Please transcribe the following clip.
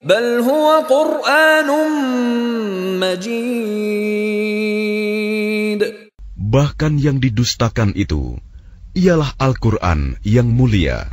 بل هو قرآن مجيد Bahkan yang didustakan itu ialah Al-Quran yang mulia.